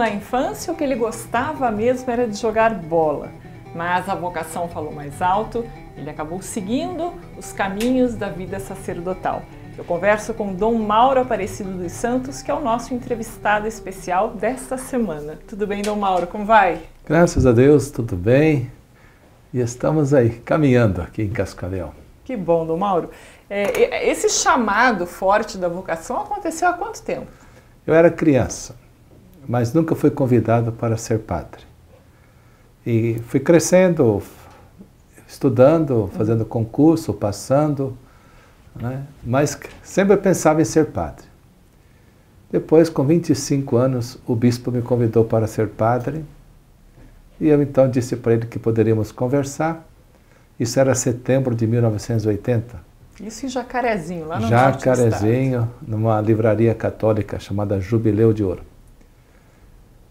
na infância, o que ele gostava mesmo era de jogar bola, mas a vocação falou mais alto, ele acabou seguindo os caminhos da vida sacerdotal. Eu converso com Dom Mauro Aparecido dos Santos, que é o nosso entrevistado especial desta semana. Tudo bem, Dom Mauro? Como vai? Graças a Deus, tudo bem. E estamos aí, caminhando aqui em Cascavel. Que bom, Dom Mauro. É, esse chamado forte da vocação aconteceu há quanto tempo? Eu era criança mas nunca fui convidado para ser padre. E fui crescendo, estudando, fazendo concurso, passando, né? mas sempre pensava em ser padre. Depois, com 25 anos, o bispo me convidou para ser padre e eu então disse para ele que poderíamos conversar. Isso era setembro de 1980. Isso em Jacarezinho, lá no Jacarezinho, numa livraria católica chamada Jubileu de Ouro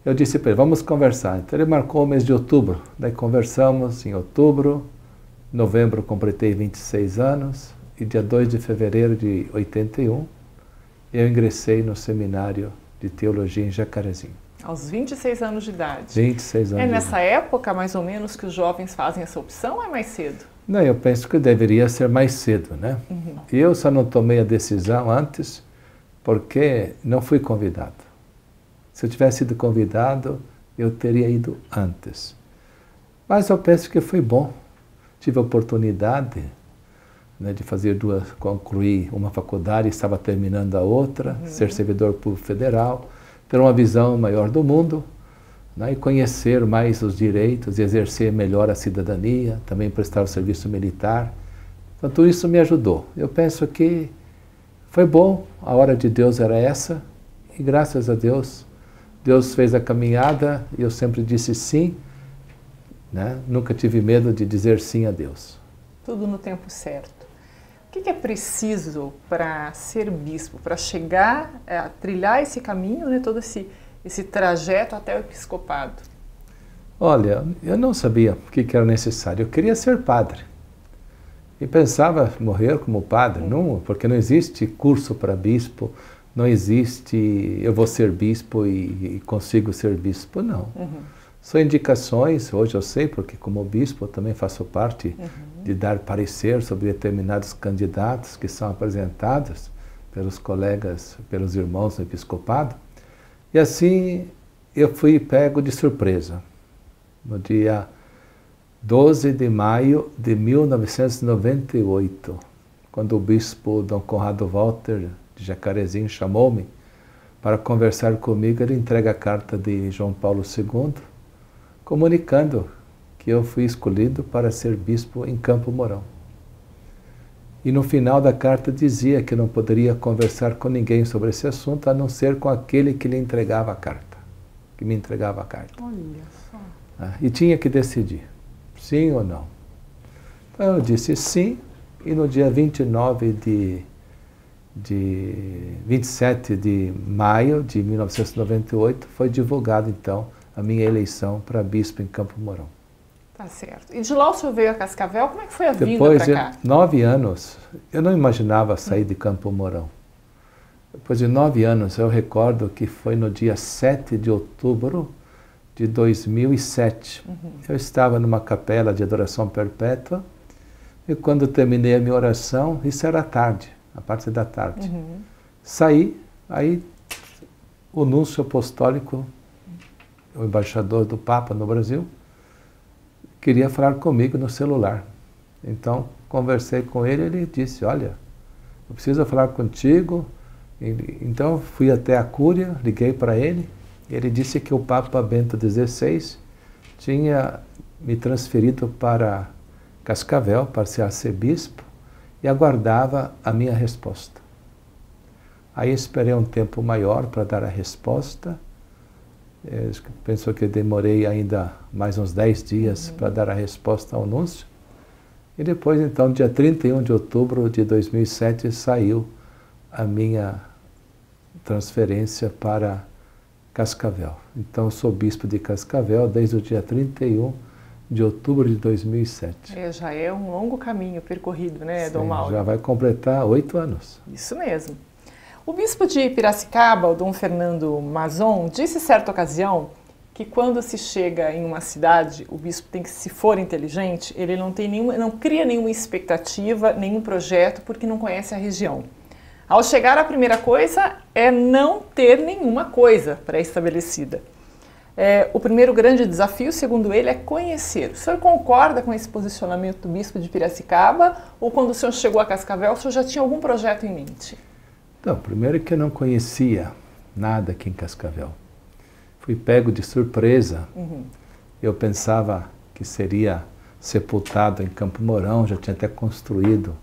eu disse para ele, vamos conversar. Então ele marcou o mês de outubro. Daí conversamos em outubro, novembro completei 26 anos e dia 2 de fevereiro de 81 eu ingressei no seminário de teologia em Jacarezinho. Aos 26 anos de idade. 26 anos. É nessa época, mais ou menos, que os jovens fazem essa opção ou é mais cedo? Não, eu penso que deveria ser mais cedo, né? Uhum. Eu só não tomei a decisão antes porque não fui convidado. Se eu tivesse sido convidado, eu teria ido antes. Mas eu penso que foi bom. Tive a oportunidade né, de fazer duas, concluir uma faculdade, estava terminando a outra, uhum. ser servidor público federal, ter uma visão maior do mundo né, e conhecer mais os direitos e exercer melhor a cidadania, também prestar o serviço militar. Então, tudo isso me ajudou. Eu penso que foi bom, a hora de Deus era essa, e graças a Deus Deus fez a caminhada e eu sempre disse sim. Né? Nunca tive medo de dizer sim a Deus. Tudo no tempo certo. O que é preciso para ser bispo, para chegar é, trilhar esse caminho, né? todo esse, esse trajeto até o episcopado? Olha, eu não sabia o que era necessário. Eu queria ser padre. E pensava morrer como padre, hum. não, porque não existe curso para bispo, não existe eu vou ser bispo e, consigo ser bispo, não. Uhum. São indicações, hoje eu sei, porque como bispo eu também faço parte uhum. de dar parecer sobre determinados candidatos que são apresentados pelos colegas, pelos irmãos do episcopado. E assim eu fui pego de surpresa. No dia 12 de maio de 1998, quando o bispo Dom Conrado Walter Jacarezinho chamou-me para conversar comigo. Ele entrega a carta de João Paulo II, comunicando que eu fui escolhido para ser bispo em Campo Mourão. E no final da carta dizia que não poderia conversar com ninguém sobre esse assunto, a não ser com aquele que lhe entregava a carta, que me entregava a carta. Olha só. Ah, e tinha que decidir, sim ou não. Então eu disse sim, e no dia 29 de de 27 de maio de 1998 foi divulgado então a minha eleição para bispo em Campo Mourão. Tá certo. E de lá o senhor veio a Cascavel, como é que foi a Depois vinda para cá? Depois de nove anos, eu não imaginava sair de Campo Mourão. Depois de nove anos, eu recordo que foi no dia 7 de outubro de 2007. Uhum. Eu estava numa capela de adoração perpétua e quando terminei a minha oração, isso era tarde a parte da tarde. Uhum. Saí, aí o núncio apostólico, o embaixador do Papa no Brasil, queria falar comigo no celular. Então, conversei com ele, ele disse: Olha, eu preciso falar contigo. Então, fui até a Cúria, liguei para ele. Ele disse que o Papa Bento XVI tinha me transferido para Cascavel para ser arcebispo e aguardava a minha resposta. Aí esperei um tempo maior para dar a resposta. Eh, pensou penso que demorei ainda mais uns 10 dias uhum. para dar a resposta ao anúncio. E depois, então, dia 31 de outubro de 2007, saiu a minha transferência para Cascavel. Então, sou bispo de Cascavel desde o dia 31 de outubro de 2007. É, já é um longo caminho percorrido, né, Sim, Dom Mauro? Já vai completar oito anos. Isso mesmo. O bispo de Piracicaba, o Dom Fernando Mazon, disse em certa ocasião que quando se chega em uma cidade, o bispo tem que, se for inteligente, ele não tem nenhuma, não cria nenhuma expectativa, nenhum projeto, porque não conhece a região. Ao chegar, a primeira coisa é não ter nenhuma coisa pré-estabelecida. É, o primeiro grande desafio, segundo ele, é conhecer. O senhor concorda com esse posicionamento do bispo de Piracicaba? Ou quando o senhor chegou a Cascavel, o senhor já tinha algum projeto em mente? Então, primeiro que eu não conhecia nada aqui em Cascavel. Fui pego de surpresa. Uhum. Eu pensava que seria sepultado em Campo Mourão, já tinha até construído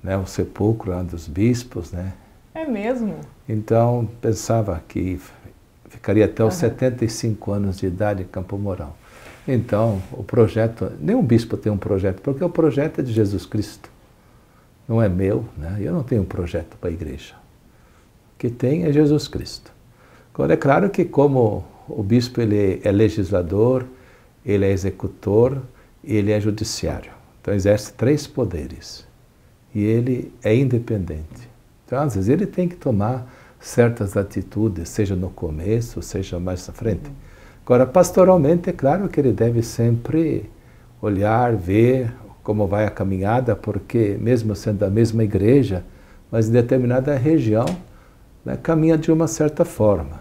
né, o sepulcro lá dos bispos, né? É mesmo? Então, pensava que Ficaria até os uhum. 75 anos de idade em Campo Mourão. Então, o projeto, nenhum bispo tem um projeto, porque o projeto é de Jesus Cristo. Não é meu, né? Eu não tenho um projeto para a igreja. O que tem é Jesus Cristo. Agora, é claro que como o bispo ele é legislador, ele é executor, ele é judiciário. Então, exerce três poderes. E ele é independente. Então, às vezes, ele tem que tomar certas atitudes, seja no começo, seja mais à frente. Agora, pastoralmente, é claro que ele deve sempre olhar, ver como vai a caminhada, porque, mesmo sendo da mesma igreja, mas em determinada região, né, caminha de uma certa forma.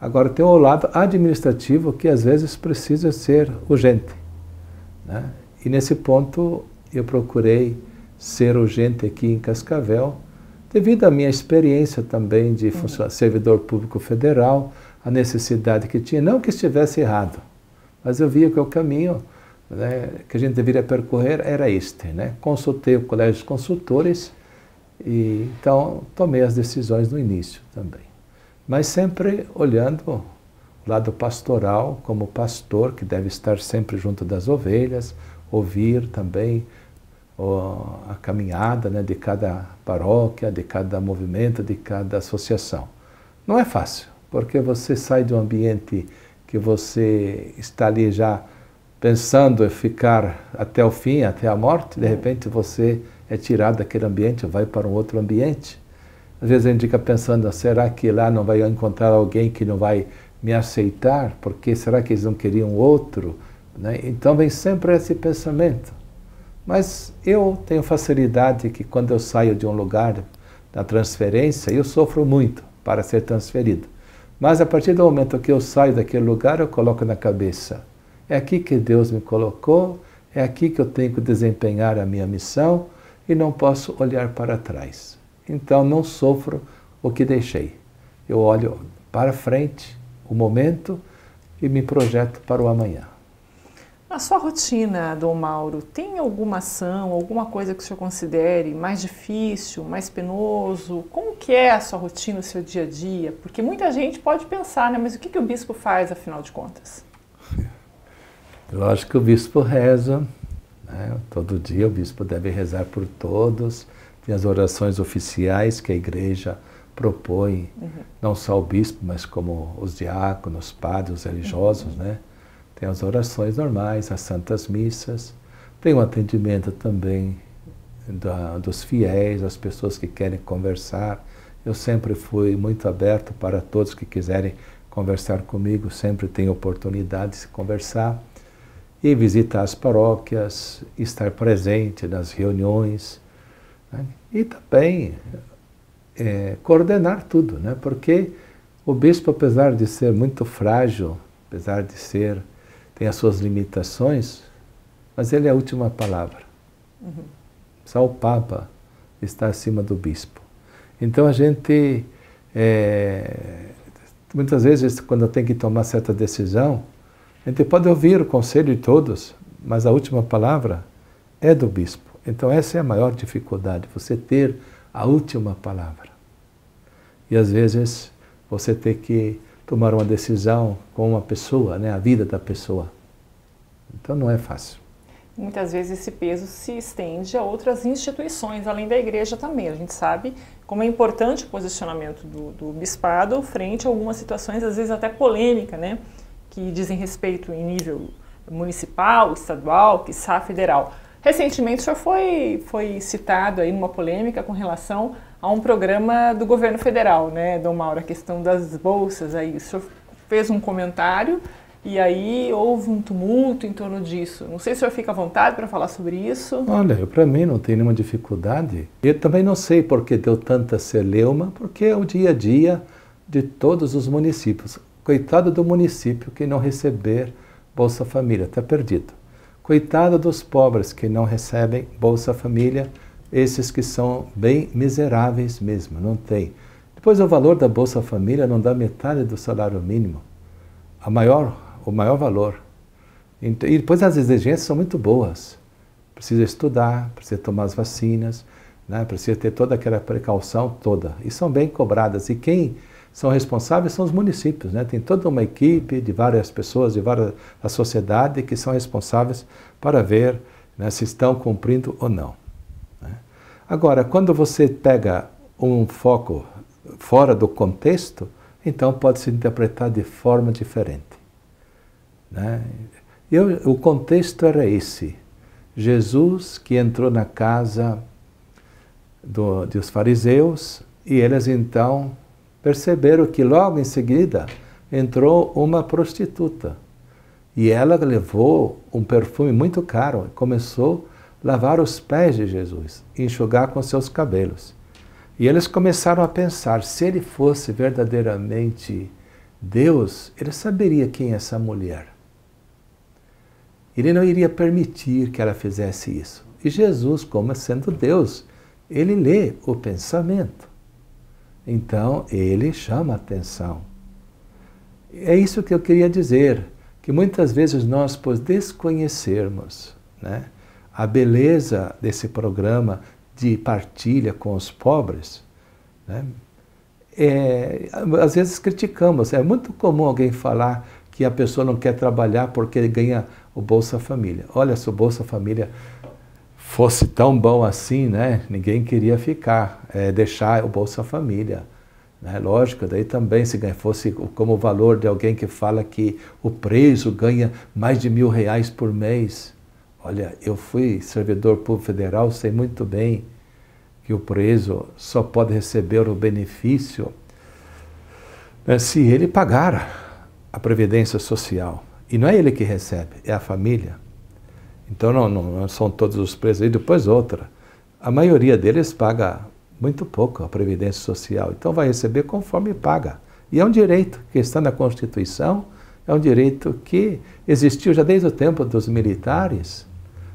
Agora, tem o lado administrativo que às vezes precisa ser urgente. Né? E nesse ponto, eu procurei ser urgente aqui em Cascavel Devido à minha experiência também de uhum. servidor público federal, a necessidade que tinha, não que estivesse errado, mas eu via que o caminho né, que a gente deveria percorrer era este. Né? Consultei o colégio de consultores e então tomei as decisões no início também. Mas sempre olhando o lado pastoral, como pastor que deve estar sempre junto das ovelhas, ouvir também a caminhada né, de cada paróquia, de cada movimento, de cada associação. Não é fácil, porque você sai de um ambiente que você está ali já pensando em ficar até o fim, até a morte, de repente você é tirado daquele ambiente, vai para um outro ambiente. Às vezes a gente fica pensando, será que lá não vai encontrar alguém que não vai me aceitar? Porque será que eles não queriam outro? Né? Então vem sempre esse pensamento. Mas eu tenho facilidade que quando eu saio de um lugar da transferência, eu sofro muito para ser transferido. Mas a partir do momento que eu saio daquele lugar, eu coloco na cabeça: é aqui que Deus me colocou, é aqui que eu tenho que desempenhar a minha missão e não posso olhar para trás. Então não sofro o que deixei. Eu olho para frente, o momento, e me projeto para o amanhã. A sua rotina, Dom Mauro, tem alguma ação, alguma coisa que o senhor considere mais difícil, mais penoso? Como que é a sua rotina, o seu dia a dia? Porque muita gente pode pensar, né, mas o que, que o bispo faz, afinal de contas? Lógico que o bispo reza, né? todo dia o bispo deve rezar por todos, tem as orações oficiais que a igreja propõe, uhum. não só o bispo, mas como os diáconos, os padres, os religiosos, uhum. né? Tem as orações normais, as santas missas, tem o atendimento também da, dos fiéis, as pessoas que querem conversar. Eu sempre fui muito aberto para todos que quiserem conversar comigo, sempre tem oportunidade de se conversar. E visitar as paróquias, estar presente nas reuniões. Né? E também é, coordenar tudo, né? porque o bispo, apesar de ser muito frágil, apesar de ser tem as suas limitações, mas ele é a última palavra. Uhum. Só o Papa está acima do bispo. Então a gente, é, muitas vezes, quando tem que tomar certa decisão, a gente pode ouvir o conselho de todos, mas a última palavra é do bispo. Então essa é a maior dificuldade, você ter a última palavra. E às vezes você tem que tomar uma decisão com uma pessoa, né, a vida da pessoa. Então não é fácil. Muitas vezes esse peso se estende a outras instituições, além da igreja também. A gente sabe como é importante o posicionamento do, do bispado frente a algumas situações, às vezes até polêmica, né? que dizem respeito em nível municipal, estadual, quiçá federal. Recentemente o senhor foi, foi citado aí numa polêmica com relação a um programa do governo federal, né, Dom Mauro, a questão das bolsas aí. O senhor fez um comentário e aí houve um tumulto em torno disso. Não sei se o senhor fica à vontade para falar sobre isso. Olha, para mim não tem nenhuma dificuldade. Eu também não sei por que deu tanta celeuma, porque é o dia a dia de todos os municípios. Coitado do município que não receber Bolsa Família, está perdido. Coitado dos pobres que não recebem Bolsa Família, esses que são bem miseráveis mesmo, não tem. Depois o valor da Bolsa Família não dá metade do salário mínimo, a maior, o maior valor. E depois as exigências são muito boas. Precisa estudar, precisa tomar as vacinas, né? precisa ter toda aquela precaução toda. E são bem cobradas. E quem são responsáveis são os municípios. Né? Tem toda uma equipe de várias pessoas, de várias da sociedade que são responsáveis para ver né, se estão cumprindo ou não. Agora, quando você pega um foco fora do contexto, então pode se interpretar de forma diferente. Né? Eu, o contexto era esse. Jesus que entrou na casa do, dos fariseus e eles então perceberam que logo em seguida entrou uma prostituta. E ela levou um perfume muito caro e começou lavar os pés de Jesus e enxugar com seus cabelos. E eles começaram a pensar: se ele fosse verdadeiramente Deus, ele saberia quem é essa mulher. Ele não iria permitir que ela fizesse isso. E Jesus, como sendo Deus, ele lê o pensamento. Então, ele chama a atenção. É isso que eu queria dizer, que muitas vezes nós, por desconhecermos, né, a beleza desse programa de partilha com os pobres, né? é, às vezes criticamos. É muito comum alguém falar que a pessoa não quer trabalhar porque ganha o Bolsa Família. Olha, se o Bolsa Família fosse tão bom assim, né? Ninguém queria ficar, é, deixar o Bolsa Família. Né? Lógico, daí também se fosse como o valor de alguém que fala que o preso ganha mais de mil reais por mês. Olha, eu fui servidor público federal, sei muito bem que o preso só pode receber o benefício né, se ele pagar a previdência social. E não é ele que recebe, é a família. Então não, não são todos os presos. E depois outra. A maioria deles paga muito pouco a previdência social. Então vai receber conforme paga. E é um direito que está na Constituição, é um direito que existiu já desde o tempo dos militares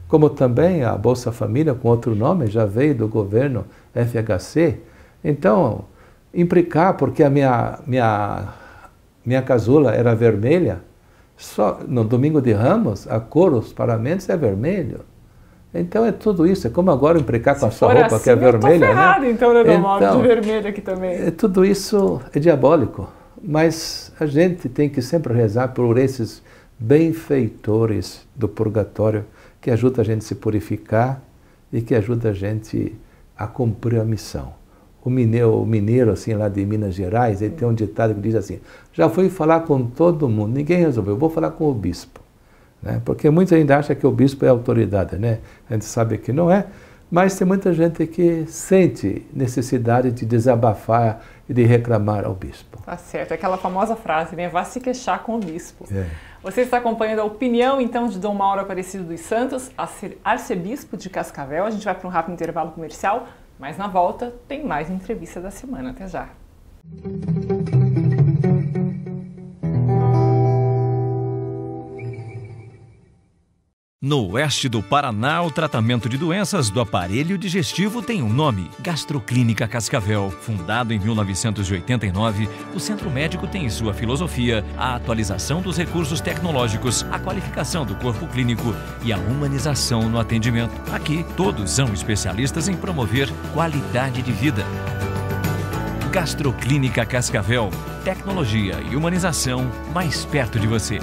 como também a Bolsa Família, com outro nome, já veio do governo FHC. Então, implicar porque a minha, minha, minha casula era vermelha, só no domingo de Ramos, a cor, os paramentos é vermelho. Então é tudo isso. É como agora implicar com a sua roupa assim, que é assim, vermelha. Ferrado, né? então, né, então, de vermelho aqui também. É, tudo isso é diabólico. Mas a gente tem que sempre rezar por esses benfeitores do purgatório que ajuda a gente a se purificar e que ajuda a gente a cumprir a missão. O mineiro, o mineiro, assim, lá de Minas Gerais, ele tem um ditado que diz assim: já fui falar com todo mundo, ninguém resolveu, vou falar com o bispo. Né? Porque muita ainda acha que o bispo é autoridade, né? A gente sabe que não é, mas tem muita gente que sente necessidade de desabafar e de reclamar ao bispo. Tá certo, aquela famosa frase, né? Vá se queixar com o bispo. É. Você está acompanhando a opinião então de Dom Mauro Aparecido dos Santos, arcebispo de Cascavel. A gente vai para um rápido intervalo comercial, mas na volta tem mais entrevista da semana. Até já. No oeste do Paraná, o tratamento de doenças do aparelho digestivo tem um nome: Gastroclínica Cascavel. Fundado em 1989, o centro médico tem em sua filosofia a atualização dos recursos tecnológicos, a qualificação do corpo clínico e a humanização no atendimento. Aqui, todos são especialistas em promover qualidade de vida. Gastroclínica Cascavel. Tecnologia e humanização mais perto de você.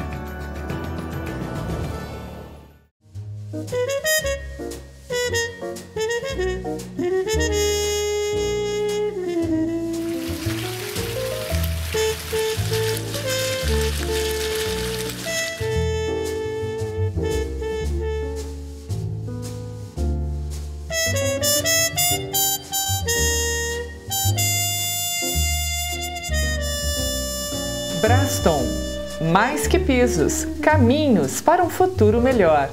mais que pisos, caminhos para um futuro melhor.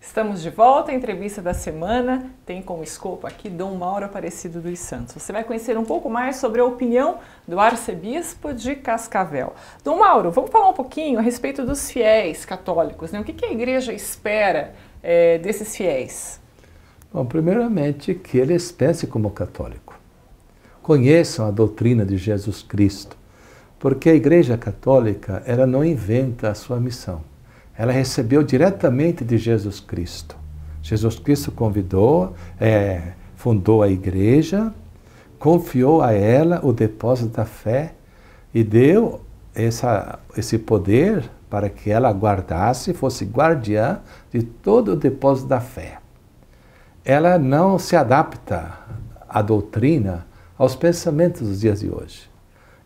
Estamos de volta à entrevista da semana. Tem como escopo aqui Dom Mauro Aparecido dos Santos. Você vai conhecer um pouco mais sobre a opinião do arcebispo de Cascavel. Dom Mauro, vamos falar um pouquinho a respeito dos fiéis católicos. Né? O que, que a igreja espera é, desses fiéis? Bom, primeiramente, que eles pensem como católico. Conheçam a doutrina de Jesus Cristo. Porque a Igreja Católica, ela não inventa a sua missão. Ela recebeu diretamente de Jesus Cristo. Jesus Cristo convidou, é, fundou a Igreja, confiou a ela o depósito da fé e deu essa, esse poder para que ela guardasse, fosse guardiã de todo o depósito da fé ela não se adapta à doutrina, aos pensamentos dos dias de hoje.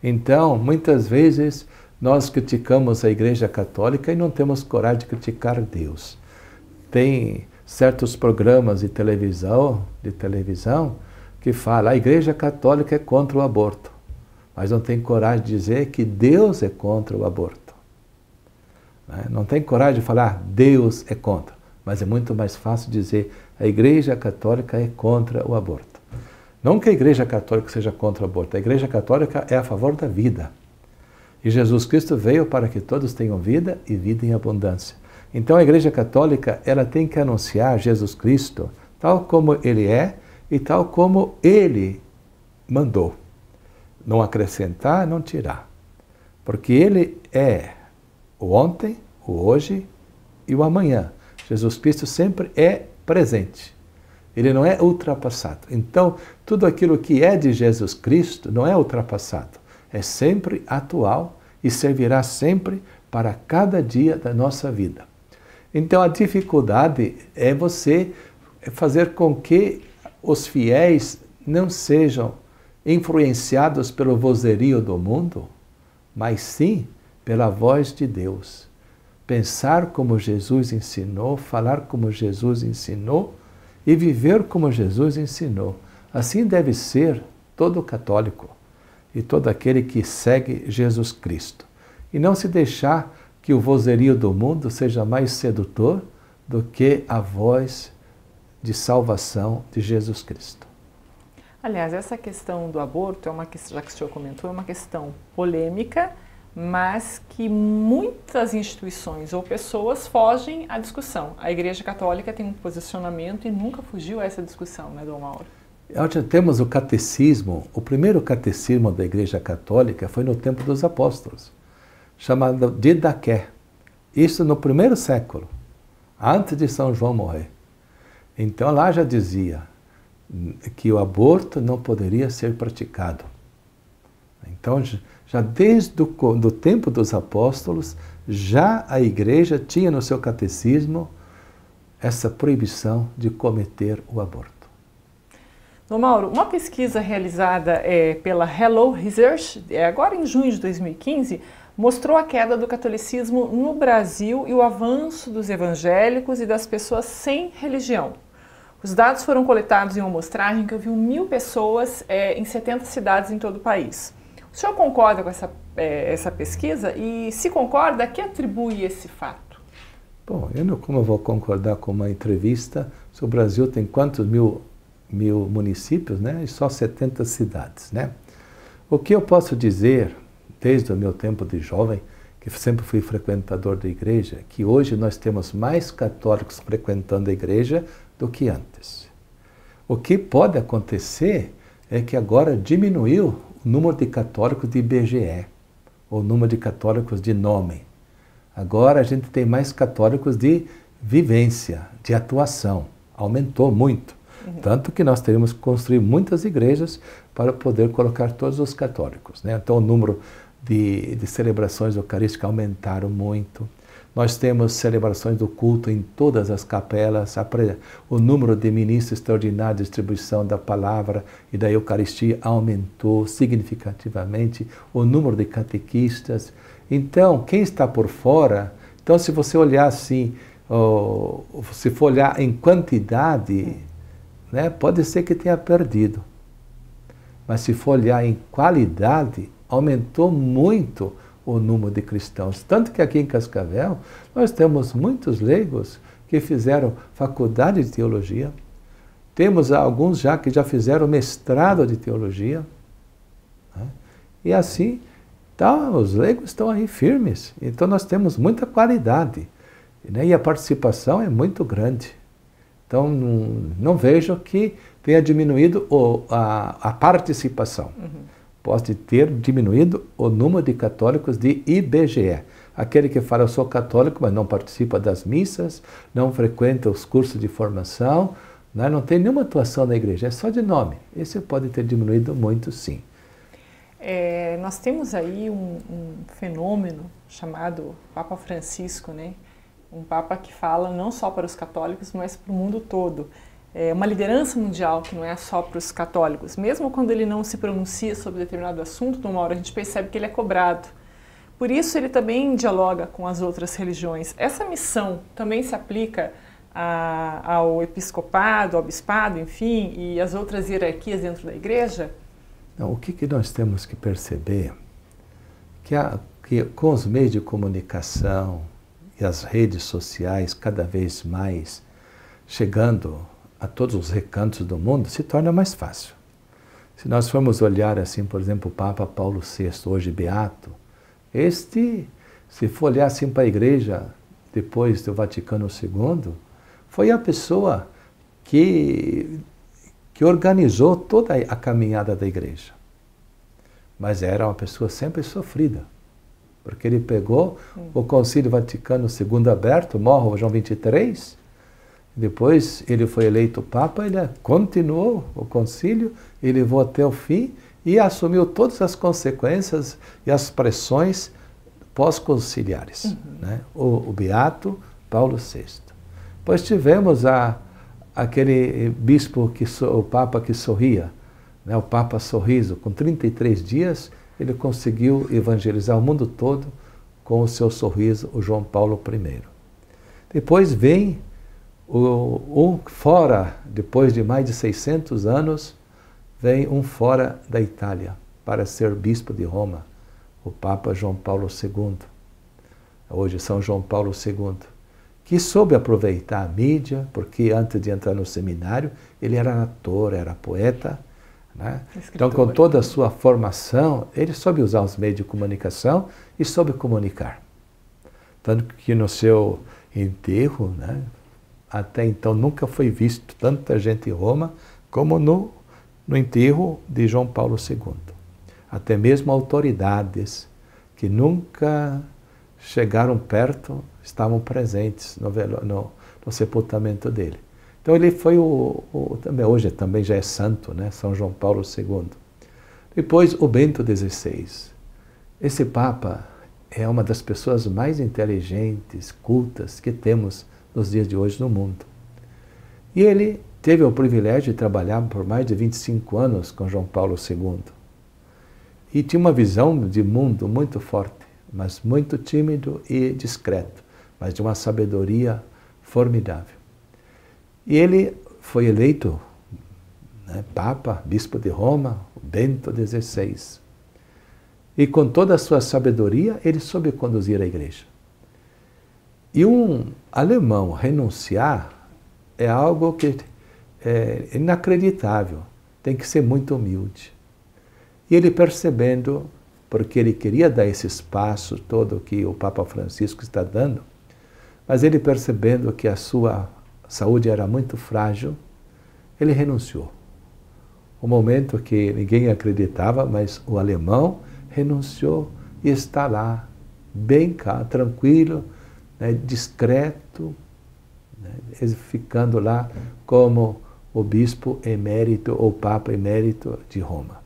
Então, muitas vezes, nós criticamos a Igreja Católica e não temos coragem de criticar Deus. Tem certos programas de televisão, de televisão que fala a Igreja Católica é contra o aborto, mas não tem coragem de dizer que Deus é contra o aborto. Né? Não tem coragem de falar ah, Deus é contra. Mas é muito mais fácil dizer a Igreja Católica é contra o aborto. Não que a Igreja Católica seja contra o aborto, a Igreja Católica é a favor da vida. E Jesus Cristo veio para que todos tenham vida e vida em abundância. Então a Igreja Católica, ela tem que anunciar Jesus Cristo tal como ele é e tal como ele mandou. Não acrescentar, não tirar. Porque ele é o ontem, o hoje e o amanhã. Jesus Cristo sempre é presente. Ele não é ultrapassado. Então, tudo aquilo que é de Jesus Cristo não é ultrapassado. É sempre atual e servirá sempre para cada dia da nossa vida. Então, a dificuldade é você fazer com que os fiéis não sejam influenciados pelo vozerio do mundo, mas sim pela voz de Deus pensar como Jesus ensinou, falar como Jesus ensinou e viver como Jesus ensinou. Assim deve ser todo católico e todo aquele que segue Jesus Cristo. E não se deixar que o vozerio do mundo seja mais sedutor do que a voz de salvação de Jesus Cristo. Aliás, essa questão do aborto é uma que já que o senhor comentou, é uma questão polêmica mas que muitas instituições ou pessoas fogem à discussão. A Igreja Católica tem um posicionamento e nunca fugiu a essa discussão, né, Dom Mauro? Nós temos o catecismo, o primeiro catecismo da Igreja Católica foi no tempo dos apóstolos, chamado Didaqué. Isso no primeiro século, antes de São João morrer. Então lá já dizia que o aborto não poderia ser praticado. Então já desde o do tempo dos apóstolos, já a igreja tinha no seu catecismo essa proibição de cometer o aborto. Dom Mauro, uma pesquisa realizada é, pela Hello Research, é, agora em junho de 2015, mostrou a queda do catolicismo no Brasil e o avanço dos evangélicos e das pessoas sem religião. Os dados foram coletados em uma amostragem que ouviu mil pessoas é, em 70 cidades em todo o país. O senhor concorda com essa, é, essa pesquisa? E se concorda, a que atribui esse fato? Bom, eu não como eu vou concordar com uma entrevista se o Brasil tem quantos mil, mil municípios né, e só 70 cidades. Né? O que eu posso dizer, desde o meu tempo de jovem, que sempre fui frequentador da igreja, que hoje nós temos mais católicos frequentando a igreja do que antes. O que pode acontecer é que agora diminuiu o número de católicos de IBGE, ou número de católicos de nome. Agora a gente tem mais católicos de vivência, de atuação. Aumentou muito. Uhum. Tanto que nós teremos que construir muitas igrejas para poder colocar todos os católicos. Né? Então o número de, de celebrações eucarísticas aumentaram muito. Nós temos celebrações do culto em todas as capelas, o número de ministros de distribuição da palavra e da Eucaristia aumentou significativamente, o número de catequistas. Então, quem está por fora, então se você olhar assim, se for olhar em quantidade, né, pode ser que tenha perdido. Mas se for olhar em qualidade, aumentou muito o número de cristãos. Tanto que aqui em Cascavel nós temos muitos leigos que fizeram faculdade de teologia, temos alguns já que já fizeram mestrado de teologia. Né? E assim, tá, os leigos estão aí firmes. Então nós temos muita qualidade. Né? E a participação é muito grande. Então não, não vejo que tenha diminuído o, a, a participação. Uhum pode ter diminuído o número de católicos de IBGE. Aquele que fala, eu sou católico, mas não participa das missas, não frequenta os cursos de formação, né? não tem nenhuma atuação na igreja, é só de nome. Esse pode ter diminuído muito, sim. É, nós temos aí um, um, fenômeno chamado Papa Francisco, né? Um Papa que fala não só para os católicos, mas para o mundo todo é, uma liderança mundial que não é só para os católicos. Mesmo quando ele não se pronuncia sobre determinado assunto, numa hora a gente percebe que ele é cobrado. Por isso ele também dialoga com as outras religiões. Essa missão também se aplica a, ao episcopado, ao bispado, enfim, e às outras hierarquias dentro da igreja? o que, que nós temos que perceber que, a, que com os meios de comunicação e as redes sociais cada vez mais chegando a todos os recantos do mundo, se torna mais fácil. Se nós formos olhar assim, por exemplo, o Papa Paulo VI, hoje beato, este, se for olhar assim para a igreja depois do Vaticano II, foi a pessoa que, que organizou toda a caminhada da igreja. Mas era uma pessoa sempre sofrida, porque ele pegou o Concílio Vaticano II aberto, morre João 23, depois ele foi eleito Papa, ele continuou o concílio, ele levou até o fim e assumiu todas as consequências e as pressões pós-conciliares. Uhum. Né? O, o, Beato Paulo VI. Pois tivemos a, aquele bispo, que o Papa que sorria, né? o Papa Sorriso, com 33 dias, ele conseguiu evangelizar o mundo todo com o seu sorriso, o João Paulo I. Depois vem um fora, depois de mais de 600 anos, vem um fora da Itália para ser bispo de Roma, o Papa João Paulo II, hoje São João Paulo II, que soube aproveitar a mídia, porque antes de entrar no seminário, ele era ator, era poeta. Né? Então, com toda a sua formação, ele soube usar os meios de comunicação e soube comunicar. Tanto que no seu enterro, né, até então nunca foi visto tanta gente em Roma como no, no enterro de João Paulo II. Até mesmo autoridades que nunca chegaram perto estavam presentes no, no, no sepultamento dele. Então ele foi o, o, também hoje também já é santo, né? São João Paulo II. Depois o Bento XVI. Esse papa é uma das pessoas mais inteligentes, cultas que temos nos dias de hoje no mundo. E ele teve o privilégio de trabalhar por mais de 25 anos com João Paulo II. E tinha uma visão de mundo muito forte, mas muito tímido e discreto, mas de uma sabedoria formidável. E ele foi eleito né, Papa, Bispo de Roma, Bento XVI. E com toda a sua sabedoria, ele soube conduzir a igreja. E um alemão renunciar é algo que é inacreditável, tem que ser muito humilde. E ele percebendo, porque ele queria dar esse espaço todo que o Papa Francisco está dando, mas ele percebendo que a sua saúde era muito frágil, ele renunciou. O um momento que ninguém acreditava, mas o alemão renunciou e está lá, bem cá, tranquilo, né, discreto, né, ficando lá como o bispo emérito ou papa emérito de Roma.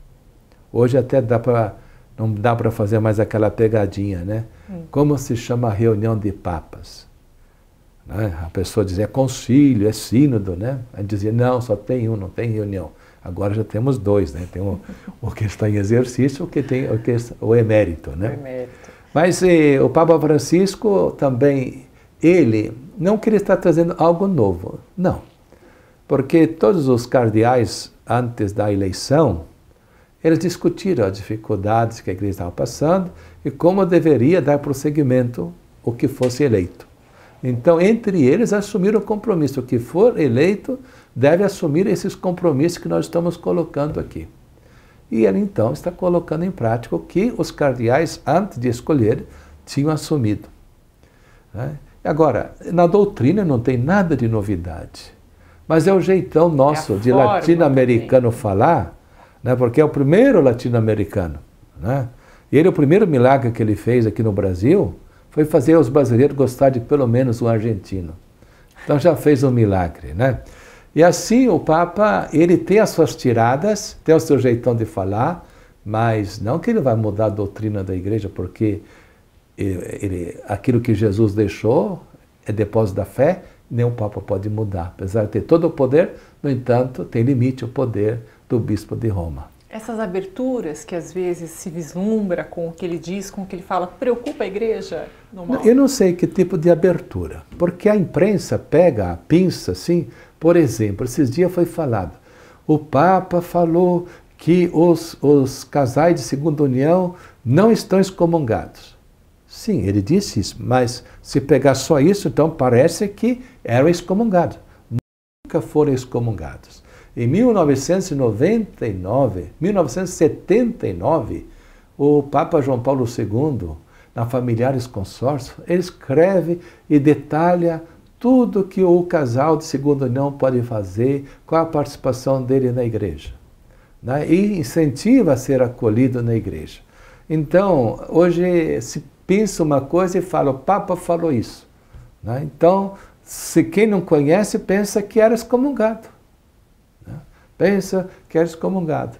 Hoje até dá para não dá para fazer mais aquela pegadinha, né? Como se chama a reunião de papas? Né? A pessoa dizia é concílio, é sínodo, né? Aí dizia não, só tem um, não tem reunião. Agora já temos dois, né? Tem o, o que está em exercício, o que tem o, que, o emérito, né? O emérito. Mas eh, o Papa Francisco também, ele não queria estar trazendo algo novo, não. Porque todos os cardeais, antes da eleição, eles discutiram as dificuldades que a igreja estava passando e como deveria dar prosseguimento o que fosse eleito. Então, entre eles, assumiram o compromisso. O que for eleito deve assumir esses compromissos que nós estamos colocando aqui. E ele então está colocando em prática o que os cardeais, antes de escolher, tinham assumido. Né? Agora, na doutrina não tem nada de novidade, mas é o jeitão é nosso é de latino-americano falar, né? porque é o primeiro latino-americano. Né? E ele, o primeiro milagre que ele fez aqui no Brasil foi fazer os brasileiros gostar de pelo menos um argentino. Então já fez um milagre, né? E assim o Papa, ele tem as suas tiradas, tem o seu jeitão de falar, mas não que ele vai mudar a doutrina da igreja, porque eh, ele, aquilo que Jesus deixou é depósito da fé, nenhum Papa pode mudar. Apesar de ter todo o poder, no entanto, tem limite o poder do Bispo de Roma. Essas aberturas que às vezes se vislumbra com o que ele diz, com o que ele fala, preocupa a igreja? Normal. Eu não sei que tipo de abertura, porque a imprensa pega a pinça assim. Por exemplo, esses dias foi falado: o Papa falou que os, os casais de segunda união não estão excomungados. Sim, ele disse isso, mas se pegar só isso, então parece que eram excomungados. Nunca foram excomungados. Em 1999, 1979, o Papa João Paulo II na Familiares Consórcio, ele escreve e detalha tudo que o casal de segunda união pode fazer, qual a participação dele na igreja. Né? E incentiva a ser acolhido na igreja. Então, hoje se pensa uma coisa e fala, o Papa falou isso. Né? Então, se quem não conhece, pensa que era excomungado. Né? Pensa que era excomungado.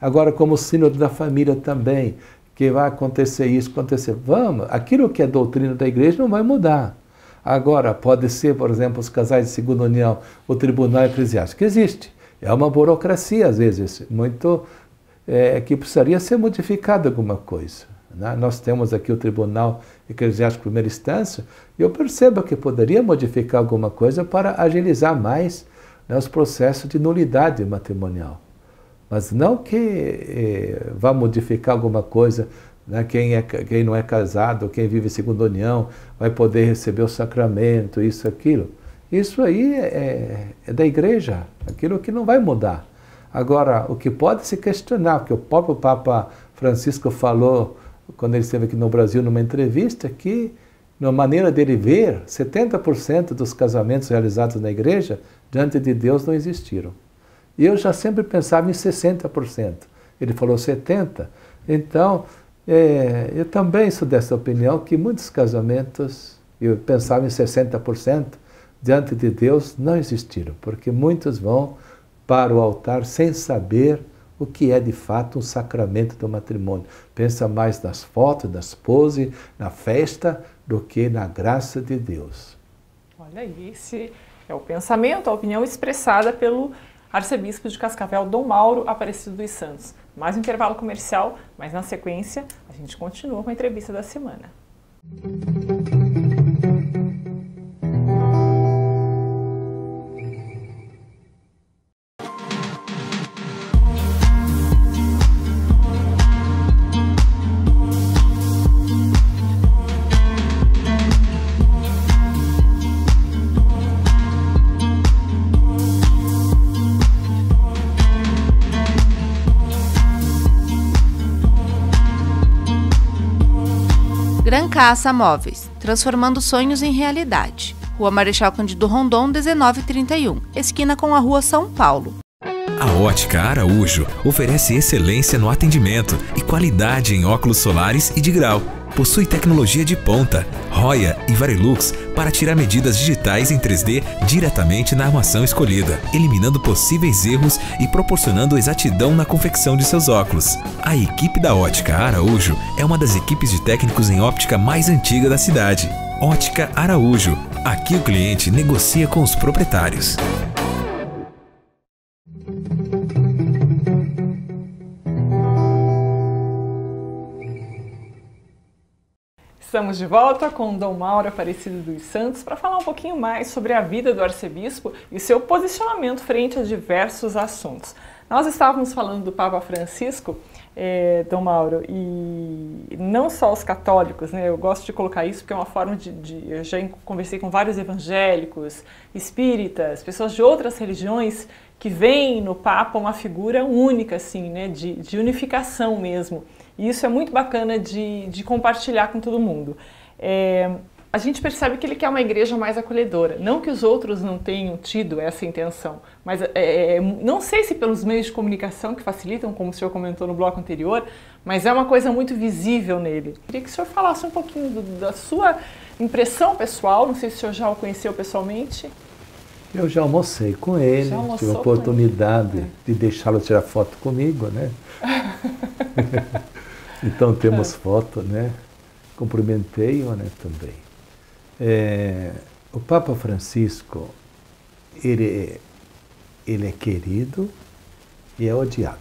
Agora, como o sínodo da família também, que vai acontecer isso, acontecer. Vamos, aquilo que é doutrina da igreja não vai mudar. Agora, pode ser, por exemplo, os casais de segunda união, o tribunal eclesiástico. Existe. É uma burocracia, às vezes, muito. É, que precisaria ser modificada alguma coisa. Né? Nós temos aqui o Tribunal Eclesiástico de Primeira Instância, e eu percebo que poderia modificar alguma coisa para agilizar mais né, os processos de nulidade matrimonial mas não que eh, vá modificar alguma coisa. Né? Quem, é, quem não é casado, quem vive segundo união, vai poder receber o sacramento, isso, aquilo. Isso aí é, é, é da igreja, aquilo que não vai mudar. Agora, o que pode se questionar, que o próprio Papa Francisco falou, quando ele esteve aqui no Brasil, numa entrevista, que, na maneira dele ver, 70% dos casamentos realizados na igreja, diante de Deus, não existiram. E eu já sempre pensava em 60%. Ele falou 70%. Então, é, eu também sou dessa opinião que muitos casamentos, eu pensava em 60%, diante de Deus não existiram, porque muitos vão para o altar sem saber o que é de fato um sacramento do matrimônio. Pensa mais nas fotos, nas poses, na festa, do que na graça de Deus. Olha aí, esse é o pensamento, a opinião expressada pelo arcebispo de Cascavel, Dom Mauro Aparecido dos Santos. Mais um intervalo comercial, mas na sequência a gente continua com a entrevista da semana. Música Gran Caça Móveis, transformando sonhos em realidade. Rua Marechal Cândido Rondon, 1931, esquina com a Rua São Paulo. A Ótica Araújo oferece excelência no atendimento e qualidade em óculos solares e de grau possui tecnologia de ponta, Roya e Varilux para tirar medidas digitais em 3D diretamente na armação escolhida, eliminando possíveis erros e proporcionando exatidão na confecção de seus óculos. A equipe da Ótica Araújo é uma das equipes de técnicos em óptica mais antiga da cidade. Ótica Araújo. Aqui o cliente negocia com os proprietários. Estamos de volta com Dom Mauro Aparecido dos Santos para falar um pouquinho mais sobre a vida do arcebispo e seu posicionamento frente a diversos assuntos. Nós estávamos falando do Papa Francisco, é, Dom Mauro, e não só os católicos, né? Eu gosto de colocar isso porque é uma forma de, de eu já conversei com vários evangélicos, espíritas, pessoas de outras religiões que veem no Papa uma figura única, assim, né? De, de unificação mesmo. E isso é muito bacana de, de compartilhar com todo mundo. É, a gente percebe que ele quer uma igreja mais acolhedora. Não que os outros não tenham tido essa intenção, mas é, é, é, não sei se pelos meios de comunicação que facilitam, como o senhor comentou no bloco anterior, mas é uma coisa muito visível nele. Queria que o senhor falasse um pouquinho do, da sua impressão pessoal, não sei se o senhor já o conheceu pessoalmente. Eu já almocei com ele, tive a oportunidade é. de deixá-lo tirar foto comigo, né? Então temos foto, né? Cumprimentei-o né, também. É, o Papa Francisco, ele, é, ele é querido e é odiado.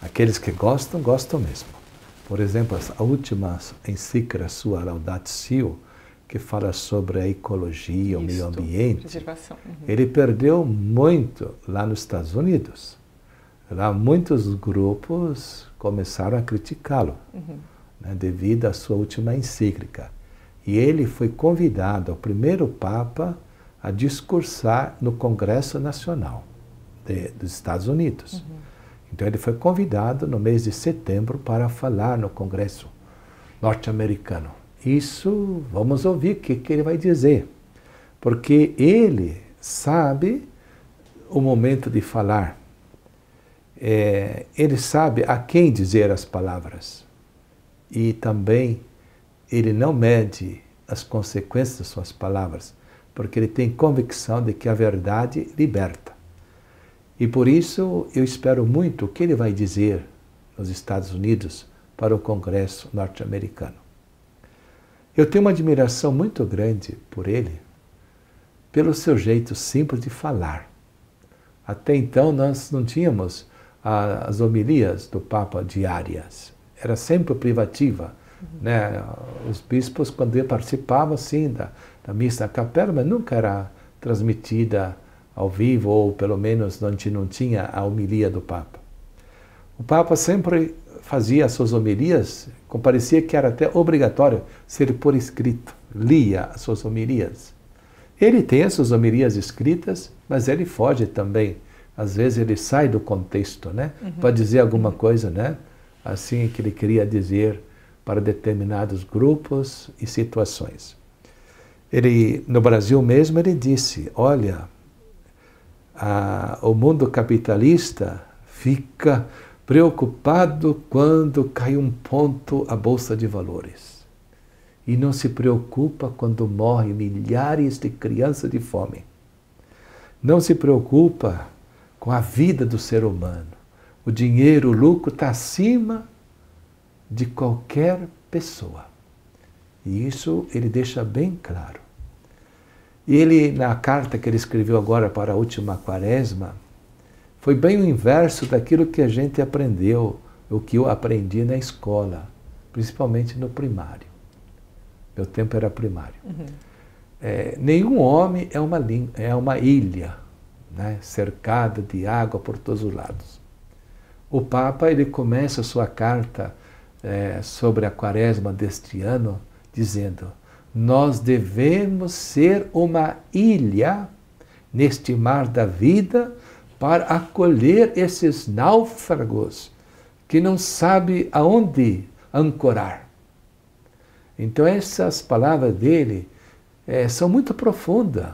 Aqueles que gostam, gostam mesmo. Por exemplo, a última encíclica sua, Laudato Si, que fala sobre a ecologia, Isso, o meio ambiente, uhum. ele perdeu muito lá nos Estados Unidos. Lá muitos grupos começaram a criticá-lo, uhum. né, devido à sua última encíclica. E ele foi convidado, o primeiro Papa, a discursar no Congresso Nacional de, dos Estados Unidos. Uhum. Então ele foi convidado no mês de setembro para falar no Congresso norte-americano. Isso, vamos ouvir o que, que ele vai dizer, porque ele sabe o momento de falar é, ele sabe a quem dizer as palavras e também ele não mede as consequências das suas palavras, porque ele tem convicção de que a verdade liberta. E por isso eu espero muito o que ele vai dizer nos Estados Unidos para o Congresso norte-americano. Eu tenho uma admiração muito grande por ele, pelo seu jeito simples de falar. Até então nós não tínhamos as homilias do Papa diárias. Era sempre privativa. Uhum. Né? Os bispos, quando participavam, sim, da, da missa da capela, mas nunca era transmitida ao vivo, ou pelo menos a não tinha a homilia do Papa. O Papa sempre fazia as suas homilias, comparecia que era até obrigatório ser por escrito, lia as suas homilias. Ele tem as suas homilias escritas, mas ele foge também às vezes ele sai do contexto, né? Uhum. Para dizer alguma coisa, né? Assim que ele queria dizer para determinados grupos e situações. Ele, no Brasil mesmo, ele disse: olha, a, o mundo capitalista fica preocupado quando cai um ponto a bolsa de valores e não se preocupa quando morrem milhares de crianças de fome. Não se preocupa com a vida do ser humano. O dinheiro, o lucro está acima de qualquer pessoa. E isso ele deixa bem claro. E ele, na carta que ele escreveu agora para a última quaresma, foi bem o inverso daquilo que a gente aprendeu, o que eu aprendi na escola, principalmente no primário. Meu tempo era primário. Uhum. É, nenhum homem é uma, é uma ilha né, cercada de água por todos os lados. O Papa ele começa a sua carta é, sobre a quaresma deste ano dizendo: Nós devemos ser uma ilha neste mar da vida para acolher esses náufragos que não sabe aonde ancorar. Então essas palavras dele é, são muito profundas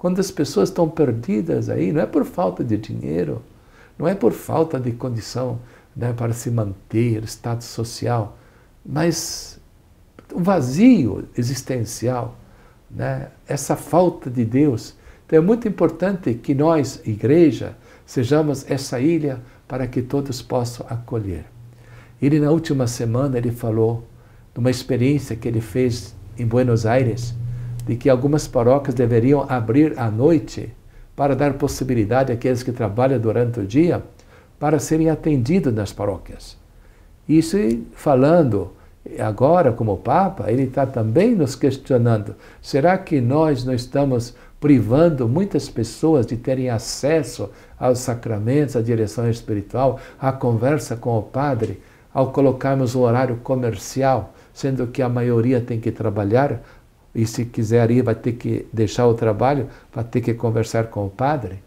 quando as pessoas estão perdidas aí? Não é por falta de dinheiro, não é por falta de condição né, para se manter, status social, mas o vazio existencial, né, essa falta de Deus. Então é muito importante que nós, igreja, sejamos essa ilha para que todos possam acolher. Ele, na última semana, ele falou de uma experiência que ele fez em Buenos Aires, de que algumas paróquias deveriam abrir à noite para dar possibilidade àqueles que trabalham durante o dia para serem atendidos nas paróquias. Isso falando agora como Papa, ele está também nos questionando: será que nós não estamos privando muitas pessoas de terem acesso aos sacramentos, à direção espiritual, à conversa com o Padre, ao colocarmos o horário comercial, sendo que a maioria tem que trabalhar, e se quiser ir, vai ter que deixar o trabalho, vai ter que conversar com o padre.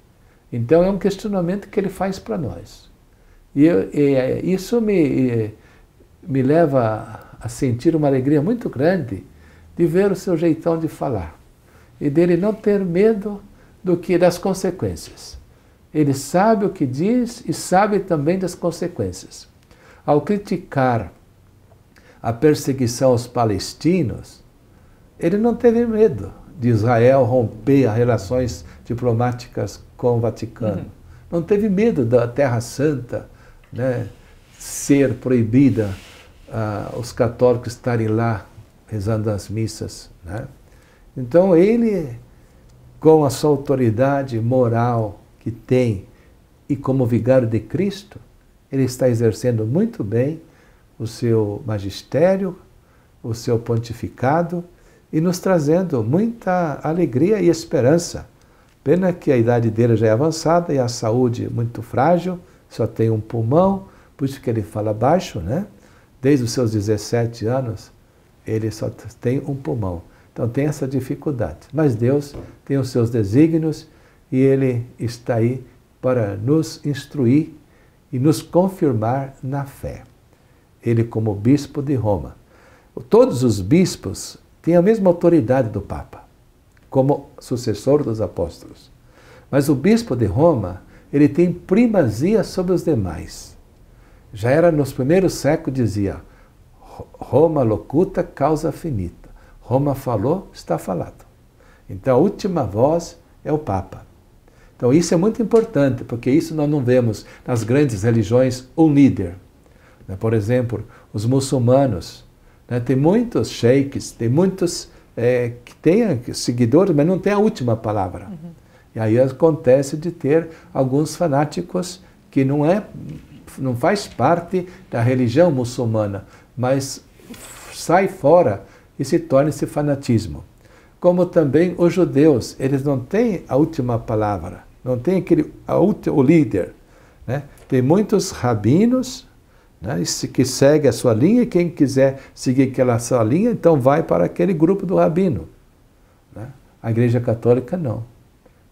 Então é um questionamento que ele faz para nós. E, eu, e, é, isso me, me leva a sentir uma alegria muito grande de ver o seu jeitão de falar e dele não ter medo do que das consequências. Ele sabe o que diz e sabe também das consequências. Ao criticar a perseguição aos palestinos, ele não teve medo de Israel romper as relações diplomáticas com o Vaticano. Uhum. Não teve medo da Terra Santa né, ser proibida, uh, os católicos estarem lá rezando as missas. Né? Então ele, com a sua autoridade moral que tem e como vigário de Cristo, ele está exercendo muito bem o seu magistério, o seu pontificado e nos trazendo muita alegria e esperança. Pena que a idade dele já é avançada e a saúde muito frágil, só tem um pulmão, por isso que ele fala baixo, né? Desde os seus 17 anos, ele só tem um pulmão. Então tem essa dificuldade. Mas Deus tem os seus desígnios e ele está aí para nos instruir e nos confirmar na fé. Ele, como bispo de Roma. Todos os bispos tem a mesma autoridade do Papa, como sucessor dos apóstolos. Mas o bispo de Roma, ele tem primazia sobre os demais. Já era nos primeiros séculos, dizia, Roma locuta causa finita. Roma falou, está falado. Então a última voz é o Papa. Então isso é muito importante, porque isso nós não vemos nas grandes religiões um líder. Né, por exemplo, os muçulmanos, né? Tem muitos sheiks, tem muitos é, que têm seguidores, mas não tem a última palavra. Uhum. E aí acontece de ter alguns fanáticos que não é, não faz parte da religião muçulmana, mas sai fora e se torna esse fanatismo. Como também os judeus, eles não têm a última palavra, não têm aquele a, o líder. Né? Tem muitos rabinos né? E se, que segue a sua linha, e quem quiser seguir aquela sua linha, então vai para aquele grupo do rabino. Né? A Igreja Católica não.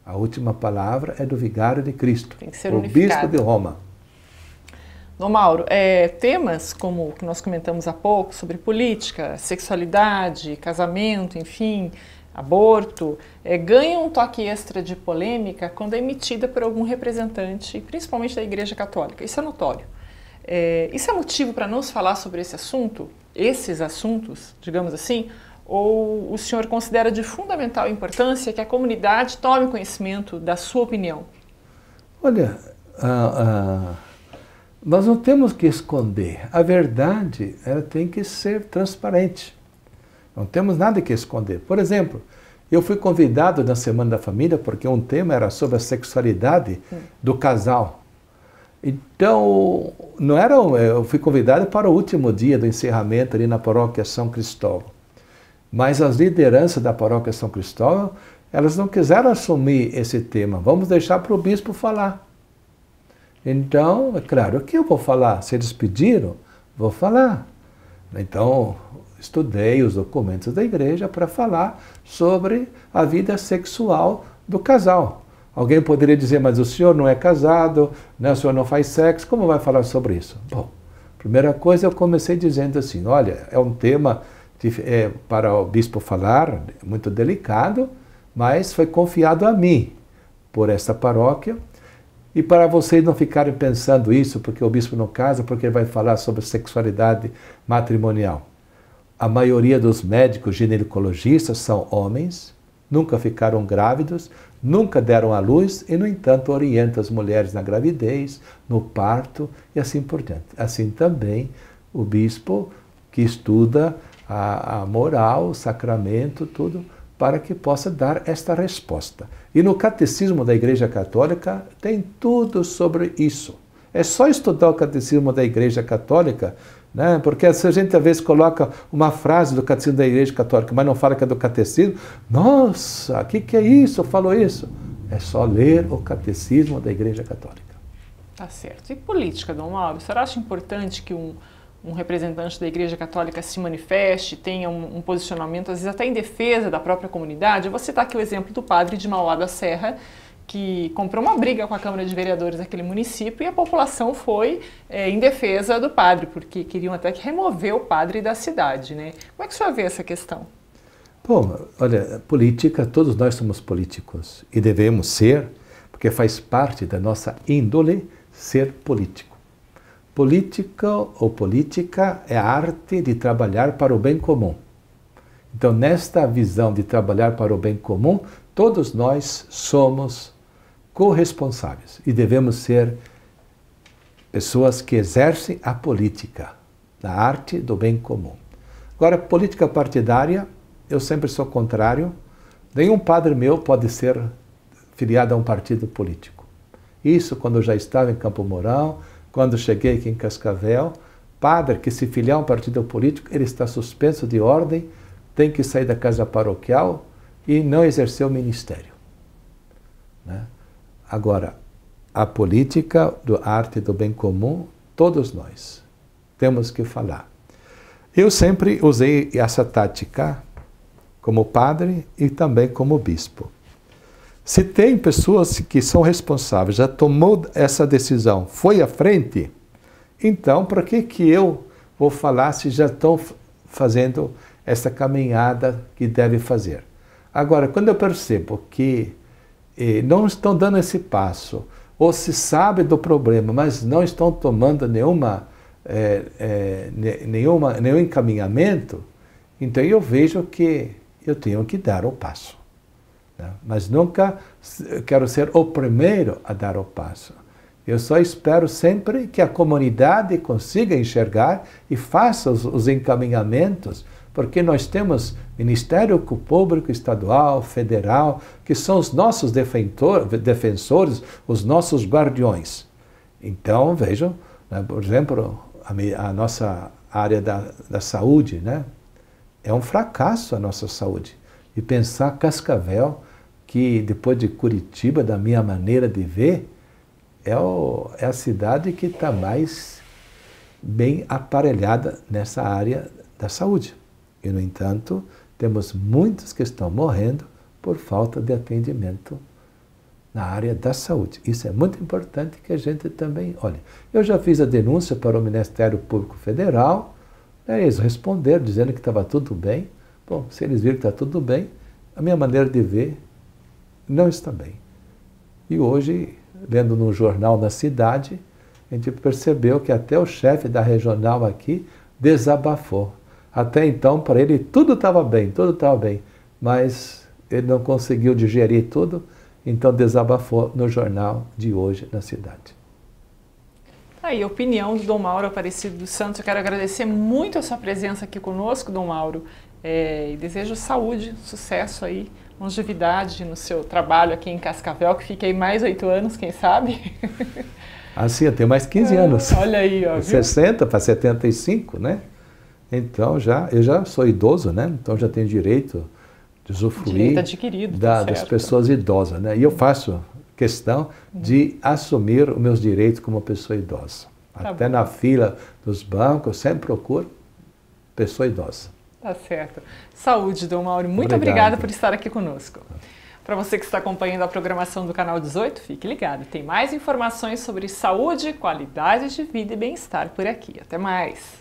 A última palavra é do Vigário de Cristo, o unificado. Bispo de Roma. Dom Mauro, é, temas como o que nós comentamos há pouco sobre política, sexualidade, casamento, enfim, aborto, é, ganham um toque extra de polêmica quando é emitida por algum representante, principalmente da Igreja Católica. Isso é notório. É, isso é motivo para nos falar sobre esse assunto, esses assuntos, digamos assim, ou o senhor considera de fundamental importância que a comunidade tome conhecimento da sua opinião? Olha, nós não temos que esconder. A verdade ela tem que ser transparente. Não temos nada que esconder. Por exemplo, eu fui convidado na Semana da Família porque um tema era sobre a sexualidade hum. do casal. Então, não era, eh, eu fui convidado para o último dia do encerramento ali na paróquia São Cristóvão. Mas as lideranças da paróquia São Cristóvão, elas não quiseram assumir esse tema. Vamos deixar para o bispo falar. Então, é claro, o que eu vou falar? Se eles pediram, vou falar. Então, estudei os documentos da igreja para falar sobre a vida sexual do casal. Alguém poderia dizer, mas o senhor não é casado, né? o senhor não faz sexo, como vai falar sobre isso? Bom, primeira coisa eu comecei dizendo assim: olha, é um tema de, é, para o bispo falar, muito delicado, mas foi confiado a mim por esta paróquia. E para vocês não ficarem pensando isso, porque o bispo não casa, porque ele vai falar sobre sexualidade matrimonial. A maioria dos médicos ginecologistas são homens nunca ficaram grávidos, nunca deram à luz e, no entanto, orienta as mulheres na gravidez, no parto e assim por diante. Assim também o bispo que estuda a, a moral, o sacramento, tudo, para que possa dar esta resposta. E no Catecismo da Igreja Católica tem tudo sobre isso. É só estudar o Catecismo da Igreja Católica né? Porque se a gente às vezes coloca uma frase do catecismo da Igreja Católica, mas não fala que é do catecismo, nossa, o que, que é isso? Falou isso. É só ler o catecismo da Igreja Católica. Tá certo. E política, Dom Mauro? O senhor acha importante que um, um representante da Igreja Católica se manifeste, tenha um, um, posicionamento, às vezes até em defesa da própria comunidade? Eu vou citar aqui o exemplo do padre de Mauá da Serra, que comprou uma briga com a Câmara de Vereadores daquele município e a população foi é, em defesa do padre, porque queriam até que remover o padre da cidade. Né? Como é que o senhor vê essa questão? Bom, olha, política, todos nós somos políticos e devemos ser, porque faz parte da nossa índole ser político. Política ou política é a arte de trabalhar para o bem comum. Então, nesta visão de trabalhar para o bem comum, todos nós somos corresponsáveis e devemos ser pessoas que exercem a política, a arte do bem comum. Agora, política partidária, eu sempre sou contrário. Nenhum padre meu pode ser filiado a um partido político. Isso quando eu já estava em Campo Mourão, quando cheguei aqui em Cascavel. Padre que se filiar a um partido político, ele está suspenso de ordem, tem que sair da casa paroquial e não exercer o ministério. Né? Agora, a política do arte do bem comum, todos nós temos que falar. Eu sempre usei essa tática como padre e também como bispo. Se tem pessoas que são responsáveis, já tomou essa decisão, foi à frente, então para que que eu vou falar se já estão fazendo essa caminhada que deve fazer? Agora, quando eu percebo que não estão dando esse passo, ou se sabe do problema, mas não estão tomando nenhuma, é, é, nenhuma, nenhum encaminhamento, então eu vejo que eu tenho que dar o passo. Né? Mas nunca quero ser o primeiro a dar o passo. Eu só espero sempre que a comunidade consiga enxergar e faça os, os encaminhamentos porque nós temos Ministério Público Estadual, Federal, que são os nossos defensores, os nossos guardiões. Então, vejam, né, por exemplo, a, a, nossa área da, da saúde, né? É um fracasso a nossa saúde. E pensar Cascavel, que depois de Curitiba, da minha maneira de ver, é, o, é a cidade que está mais bem aparelhada nessa área da saúde. E, no entanto, temos muitos que estão morrendo por falta de atendimento na área da saúde. Isso é muito importante que a gente também olhe. Eu já fiz a denúncia para o Ministério Público Federal, né, eles responderam dizendo que estava tudo bem. Bom, se eles viram que está tudo bem, a minha maneira de ver não está bem. E hoje, vendo no jornal na cidade, a gente percebeu que até o chefe da regional aqui desabafou. Até então, para ele, tudo estava bem, tudo estava bem, mas ele não conseguiu digerir tudo, então desabafou no jornal de hoje na cidade. Tá aí, a opinião do Dom Mauro Aparecido dos Santos. Eu quero agradecer muito a sua presença aqui conosco, Dom Mauro, é, e desejo saúde, sucesso aí, longevidade no seu trabalho aqui em Cascavel, que fiquei aí mais oito anos, quem sabe? Assim, eu tenho mais 15 ah, anos. Olha aí, ó. 60 é para 75, né? Então já, eu já sou idoso, né? Então já tenho direito de usufruir direito tá da, das pessoas idosas, né? E eu faço questão uhum. de assumir os meus direitos como pessoa idosa. Tá Até bom. na fila dos bancos, sempre procuro pessoa idosa. Tá certo. Saúde, Dom Mauro. Muito obrigada por estar aqui conosco. Para você que está acompanhando a programação do Canal 18, fique ligado. Tem mais informações sobre saúde, qualidade de vida e bem-estar por aqui. Até mais!